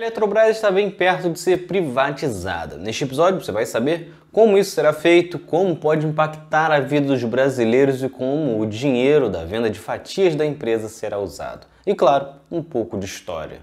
A Eletrobras está bem perto de ser privatizada. Neste episódio você vai saber como isso será feito, como pode impactar a vida dos brasileiros e como o dinheiro da venda de fatias da empresa será usado. E claro, um pouco de história.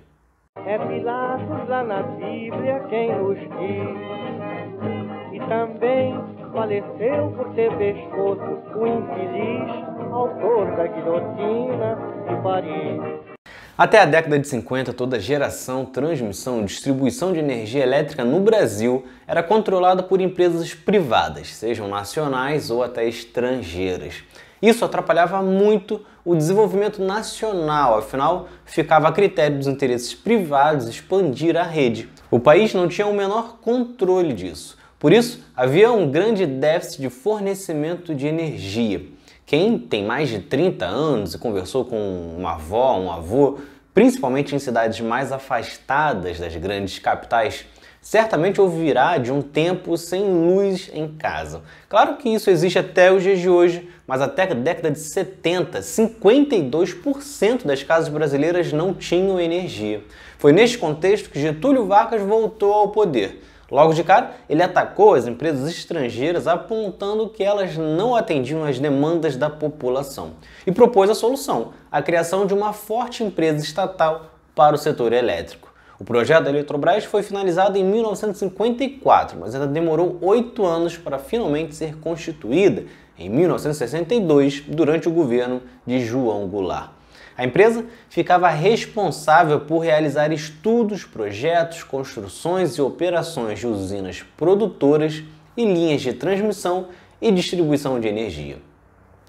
É Pilatos lá na Bíblia quem nos diz, e também faleceu por ter pescoço o infeliz autor da guilhotina de Paris. Até a década de 50, toda geração, transmissão e distribuição de energia elétrica no Brasil era controlada por empresas privadas, sejam nacionais ou até estrangeiras. Isso atrapalhava muito o desenvolvimento nacional, afinal, ficava a critério dos interesses privados expandir a rede. O país não tinha o menor controle disso. Por isso, havia um grande déficit de fornecimento de energia. Quem tem mais de 30 anos e conversou com uma avó, um avô principalmente em cidades mais afastadas das grandes capitais, certamente ouvirá de um tempo sem luz em casa. Claro que isso existe até os dias de hoje, mas até a década de 70, 52% das casas brasileiras não tinham energia. Foi neste contexto que Getúlio Vargas voltou ao poder Logo de cara, ele atacou as empresas estrangeiras apontando que elas não atendiam às demandas da população e propôs a solução, a criação de uma forte empresa estatal para o setor elétrico. O projeto da Eletrobras foi finalizado em 1954, mas ainda demorou oito anos para finalmente ser constituída, em 1962, durante o governo de João Goulart. A empresa ficava responsável por realizar estudos, projetos, construções e operações de usinas produtoras e linhas de transmissão e distribuição de energia.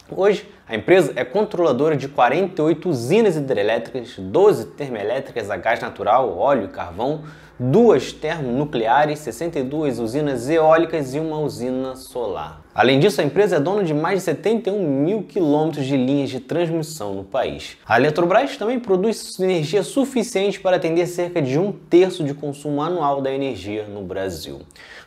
Hoje, a empresa é controladora de 48 usinas hidrelétricas, 12 termoelétricas a gás natural, óleo e carvão, duas termonucleares, 62 usinas eólicas e uma usina solar. Além disso, a empresa é dona de mais de 71 mil quilômetros de linhas de transmissão no país. A Eletrobras também produz energia suficiente para atender cerca de um terço de consumo anual da energia no Brasil.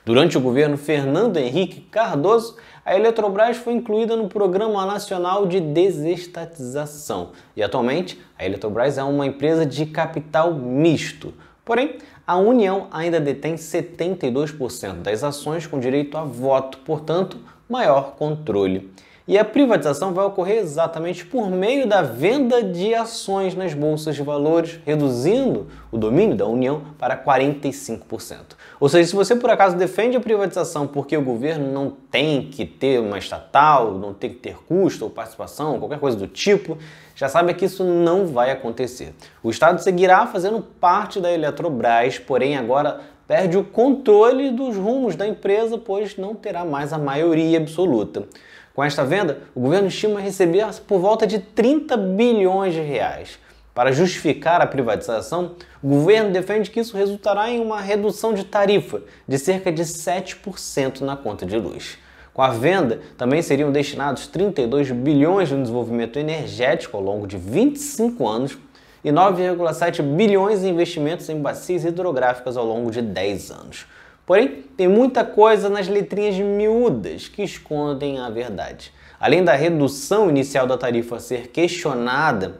Durante o governo Fernando Henrique Cardoso, a Eletrobras foi incluída no Programa Nacional de desestatização. E atualmente, a Eletrobras é uma empresa de capital misto. Porém, a União ainda detém 72% das ações com direito a voto, portanto, maior controle. E a privatização vai ocorrer exatamente por meio da venda de ações nas bolsas de valores, reduzindo o domínio da União para 45%. Ou seja, se você por acaso defende a privatização porque o governo não tem que ter uma estatal, não tem que ter custo ou participação, ou qualquer coisa do tipo, já sabe que isso não vai acontecer. O Estado seguirá fazendo parte da Eletrobras, porém agora perde o controle dos rumos da empresa, pois não terá mais a maioria absoluta. Com esta venda, o governo estima receber por volta de 30 bilhões de reais. Para justificar a privatização, o governo defende que isso resultará em uma redução de tarifa de cerca de 7% na conta de luz. Com a venda, também seriam destinados 32 bilhões no desenvolvimento energético ao longo de 25 anos e 9,7 bilhões em investimentos em bacias hidrográficas ao longo de 10 anos. Porém, tem muita coisa nas letrinhas miúdas que escondem a verdade. Além da redução inicial da tarifa ser questionada,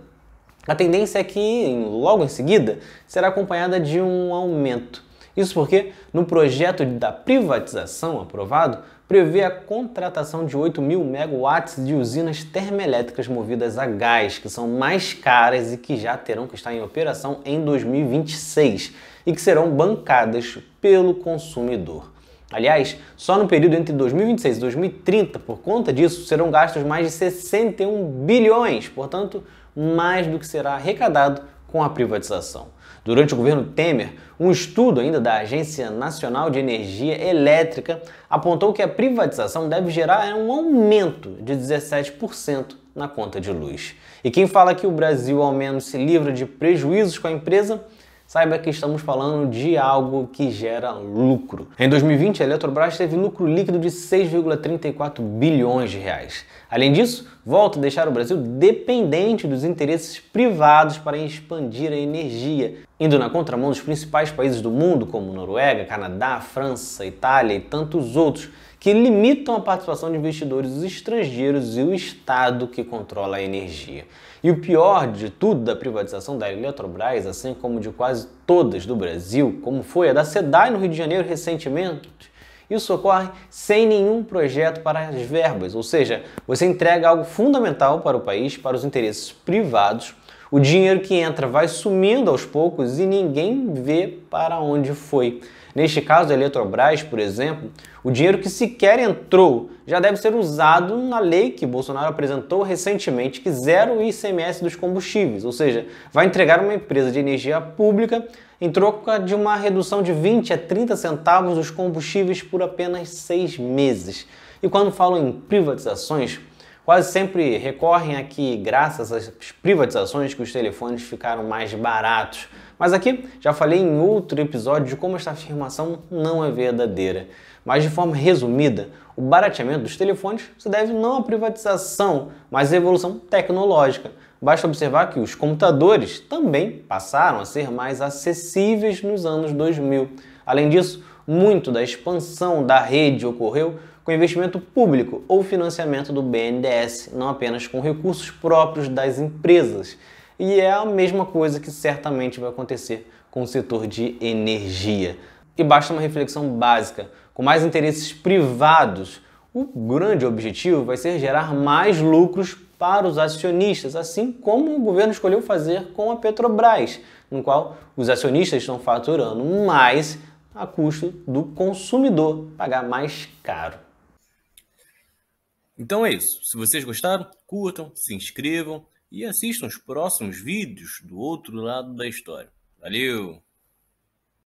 a tendência é que, logo em seguida, será acompanhada de um aumento. Isso porque, no projeto da privatização aprovado, prevê a contratação de 8 mil megawatts de usinas termoelétricas movidas a gás, que são mais caras e que já terão que estar em operação em 2026 e que serão bancadas pelo consumidor. Aliás, só no período entre 2026 e 2030, por conta disso, serão gastos mais de 61 bilhões, portanto, mais do que será arrecadado com a privatização. Durante o governo Temer, um estudo ainda da Agência Nacional de Energia Elétrica apontou que a privatização deve gerar um aumento de 17% na conta de luz. E quem fala que o Brasil ao menos se livra de prejuízos com a empresa Saiba que estamos falando de algo que gera lucro. Em 2020, a Eletrobras teve lucro líquido de 6,34 bilhões de reais. Além disso, volta a deixar o Brasil dependente dos interesses privados para expandir a energia, indo na contramão dos principais países do mundo, como Noruega, Canadá, França, Itália e tantos outros que limitam a participação de investidores estrangeiros e o Estado que controla a energia. E o pior de tudo da privatização da Eletrobras, assim como de quase todas do Brasil, como foi a da SEDAI no Rio de Janeiro recentemente, isso ocorre sem nenhum projeto para as verbas, ou seja, você entrega algo fundamental para o país, para os interesses privados, o dinheiro que entra vai sumindo aos poucos e ninguém vê para onde foi. Neste caso, a Eletrobras, por exemplo, o dinheiro que sequer entrou já deve ser usado na lei que Bolsonaro apresentou recentemente, que zero o ICMS dos combustíveis, ou seja, vai entregar uma empresa de energia pública em troca de uma redução de 20 a 30 centavos dos combustíveis por apenas seis meses. E quando falam em privatizações, quase sempre recorrem a que, graças às privatizações, que os telefones ficaram mais baratos. Mas aqui já falei em outro episódio de como esta afirmação não é verdadeira. Mas de forma resumida, o barateamento dos telefones se deve não à privatização, mas à evolução tecnológica. Basta observar que os computadores também passaram a ser mais acessíveis nos anos 2000. Além disso, muito da expansão da rede ocorreu com investimento público ou financiamento do BNDES, não apenas com recursos próprios das empresas e é a mesma coisa que certamente vai acontecer com o setor de energia. E basta uma reflexão básica: com mais interesses privados, o grande objetivo vai ser gerar mais lucros para os acionistas, assim como o governo escolheu fazer com a Petrobras, no qual os acionistas estão faturando mais a custo do consumidor pagar mais caro. Então é isso. Se vocês gostaram, curtam, se inscrevam, e assistam os próximos vídeos do outro lado da história. Valeu!